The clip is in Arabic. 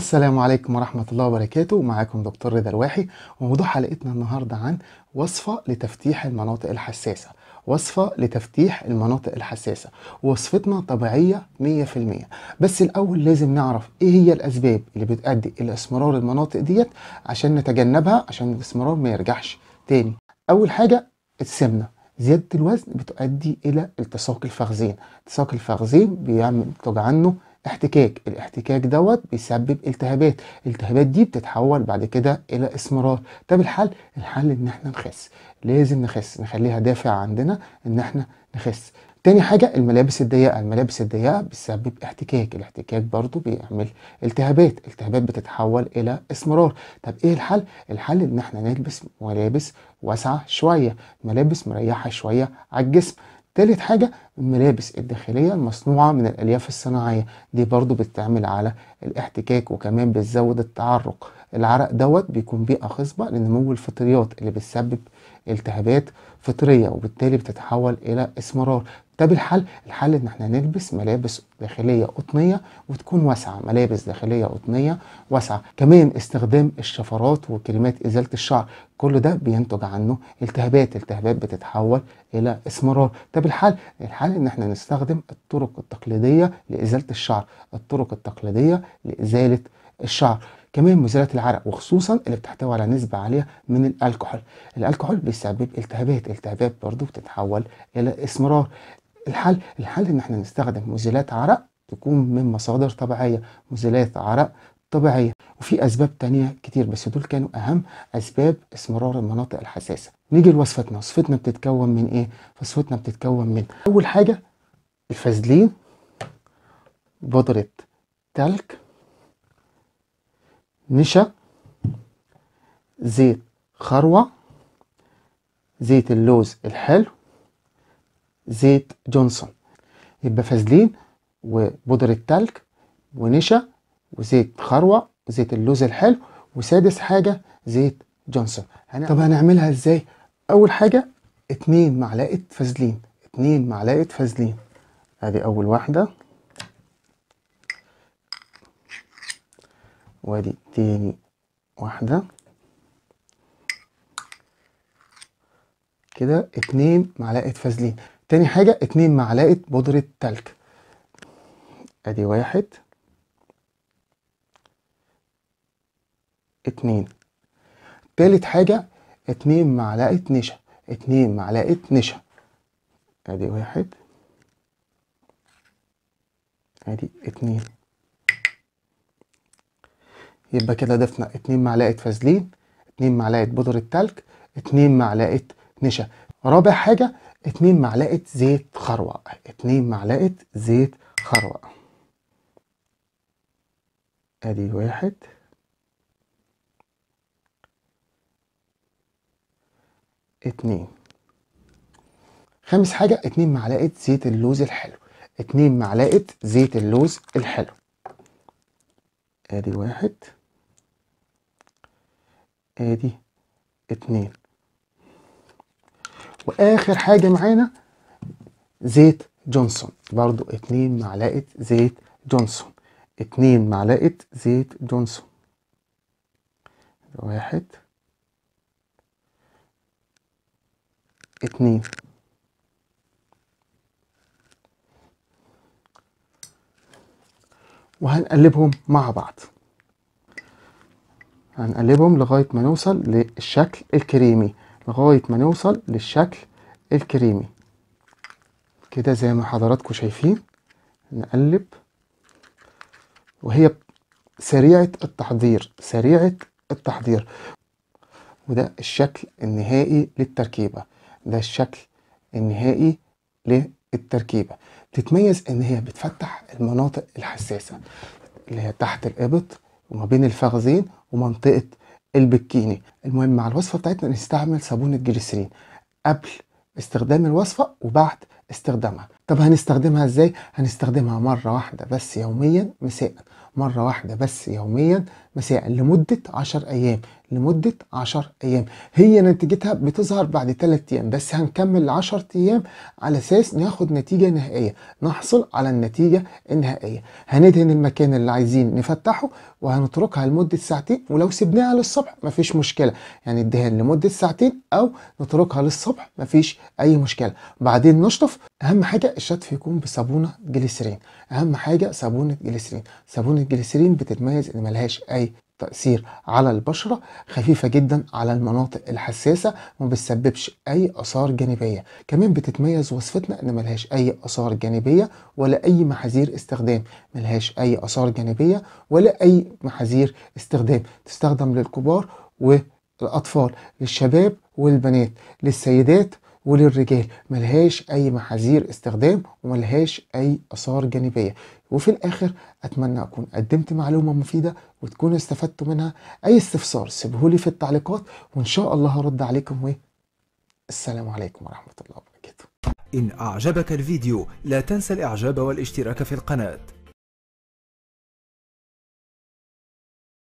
السلام عليكم ورحمة الله وبركاته معاكم دكتور رضا الواحي وموضوع حلقتنا النهاردة عن وصفة لتفتيح المناطق الحساسة وصفة لتفتيح المناطق الحساسة وصفتنا طبيعية 100% بس الأول لازم نعرف إيه هي الأسباب اللي بتؤدي إلى اسمرار المناطق ديت عشان نتجنبها عشان الاستمرار ما يرجعش تاني أول حاجة السمنة زيادة الوزن بتؤدي إلى التصاق الفخذين التصاق الفخذين بيعمل عنه احتكاك الاحتكاك دوت بيسبب التهابات الالتهابات دي بتتحول بعد كده الى اسمرار طب الحل الحل ان احنا نخس لازم نخس نخليها دافع عندنا ان احنا نخس تاني حاجة الملابس الضيقة الملابس الضيقة بتسبب احتكاك الاحتكاك برضو بيعمل التهابات التهابات بتتحول إلى اسمرار طب إيه الحل؟ الحل إن احنا نلبس ملابس واسعة شوية ملابس مريحة شوية على الجسم تالت حاجة الملابس الداخلية المصنوعة من الألياف الصناعية دي برضو بتعمل على الاحتكاك وكمان بتزود التعرق العرق دوت بيكون بيئة خصبة لنمو الفطريات اللي بتسبب التهابات فطرية وبالتالي بتتحول إلى إسمرار طب الحل الحل ان احنا نلبس ملابس داخليه قطنيه وتكون واسعه ملابس داخليه قطنيه واسعه كمان استخدام الشفرات وكريمات ازاله الشعر كل ده بينتج عنه التهابات التهابات بتتحول الى اسمرار طب الحل الحل ان احنا نستخدم الطرق التقليديه لازاله الشعر الطرق التقليديه لازاله الشعر كمان مزيلات العرق وخصوصا اللي بتحتوي على نسبه عاليه من الكحول الالكحول بيسبب التهابات التهابات برضو بتتحول الى اسمرار الحل الحل ان احنا نستخدم مزيلات عرق تكون من مصادر طبيعيه مزيلات عرق طبيعيه وفي اسباب تانية كتير بس دول كانوا اهم اسباب اسمرار المناطق الحساسه نيجي لوصفتنا وصفتنا بتتكون من ايه وصفتنا بتتكون من اول حاجه الفازلين بودره تلك نشا زيت خروة زيت اللوز الحلو زيت جونسون يبقى فازلين وبودرة تلج ونشا وزيت خروة زيت اللوز الحلو وسادس حاجة زيت جونسون هن... طب هنعملها ازاي؟ أول حاجة اتنين معلقة فازلين اتنين معلقة فازلين ادي أول واحدة وادي تاني واحدة كده اتنين معلقة فازلين تاني حاجة اتنين معلقة بودرة تلك ادي واحد اتنين تالت حاجة اتنين معلقة نشا اتنين معلقة نشا ادي واحد ادي اتنين يبقى كده ضفنا 2 معلقه فازلين 2 معلقه بودره تلج 2 معلقه نشا رابع حاجه 2 معلقه زيت خروق 2 معلقه زيت خروق ادي واحد اتنين خامس حاجة اتنين معلقة زيت اللوز الحلو اتنين معلقة زيت اللوز الحلو ادي واحد ادي اتنين واخر حاجه معانا زيت جونسون برضو اتنين معلقه زيت جونسون اتنين معلقه زيت جونسون واحد اتنين وهنقلبهم مع بعض هنقلبهم لغاية ما نوصل للشكل الكريمي لغاية ما نوصل للشكل الكريمي كده زي ما حضراتكم شايفين نقلب وهي سريعة التحضير سريعة التحضير وده الشكل النهائي للتركيبة ده الشكل النهائي للتركيبة تتميز ان هي بتفتح المناطق الحساسة اللي هي تحت الإبط وما بين الفخذين ومنطقة البكيني المهم مع الوصفة بتاعتنا نستعمل صابون الجليسرين قبل استخدام الوصفة وبعد استخدامها طب هنستخدمها ازاي هنستخدمها مرة واحدة بس يوميا مساء مرة واحدة بس يوميا مساء لمدة 10 ايام لمدة 10 أيام هي نتيجتها بتظهر بعد 3 أيام بس هنكمل 10 أيام على أساس ناخد نتيجة نهائية نحصل على النتيجة النهائية هندهن المكان اللي عايزين نفتحه وهنتركها لمدة ساعتين ولو سبناها للصبح مفيش مشكلة يعني الدهان لمدة ساعتين أو نتركها للصبح مفيش أي مشكلة بعدين نشطف أهم حاجة الشطف يكون بصابونة جليسرين أهم حاجة صابونة جليسرين صابونة جليسرين بتتميز إن ملهاش أي تأثير على البشرة خفيفة جدا على المناطق الحساسة وما بتسببش أي آثار جانبية كمان بتتميز وصفتنا إن ملهاش أي آثار جانبية ولا أي محاذير استخدام ملهاش أي آثار جانبية ولا أي محاذير استخدام تستخدم للكبار والأطفال للشباب والبنات للسيدات وللرجال ملهاش اي محاذير استخدام وملهاش اي اثار جانبيه وفي الاخر اتمنى اكون قدمت معلومه مفيده وتكونوا استفدتوا منها اي استفسار سيبهولي في التعليقات وان شاء الله هرد عليكم والسلام عليكم ورحمه الله وبركاته ان اعجبك الفيديو لا تنسى الاعجاب والاشتراك في القناه